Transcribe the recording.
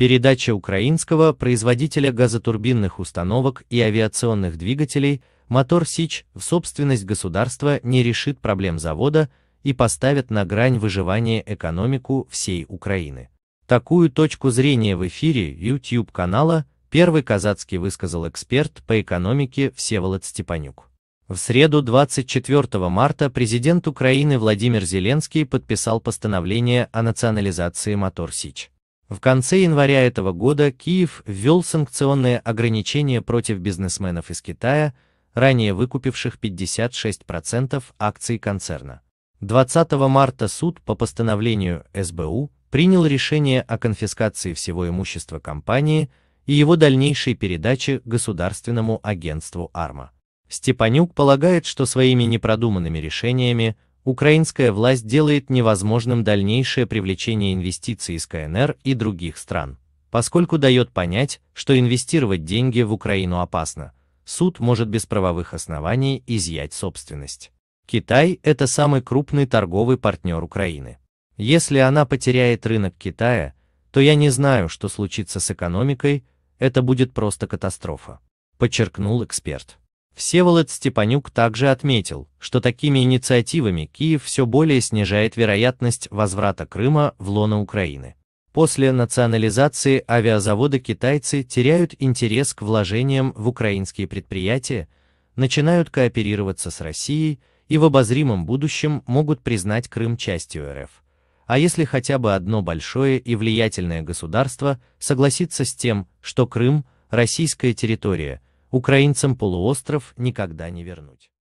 Передача украинского производителя газотурбинных установок и авиационных двигателей мотор СИЧ в собственность государства не решит проблем завода и поставит на грань выживания экономику всей Украины. Такую точку зрения в эфире YouTube канала первый казацкий высказал эксперт по экономике Всеволод Степанюк. В среду 24 марта президент Украины Владимир Зеленский подписал постановление о национализации мотор СИЧ. В конце января этого года Киев ввел санкционные ограничения против бизнесменов из Китая, ранее выкупивших 56% акций концерна. 20 марта суд по постановлению СБУ принял решение о конфискации всего имущества компании и его дальнейшей передаче государственному агентству Арма. Степанюк полагает, что своими непродуманными решениями украинская власть делает невозможным дальнейшее привлечение инвестиций из КНР и других стран, поскольку дает понять, что инвестировать деньги в Украину опасно, суд может без правовых оснований изъять собственность. Китай – это самый крупный торговый партнер Украины. Если она потеряет рынок Китая, то я не знаю, что случится с экономикой, это будет просто катастрофа, подчеркнул эксперт. Всеволод Степанюк также отметил, что такими инициативами Киев все более снижает вероятность возврата Крыма в лоно Украины. После национализации авиазавода китайцы теряют интерес к вложениям в украинские предприятия, начинают кооперироваться с Россией и в обозримом будущем могут признать Крым частью РФ. А если хотя бы одно большое и влиятельное государство согласится с тем, что Крым – российская территория – Украинцам полуостров никогда не вернуть.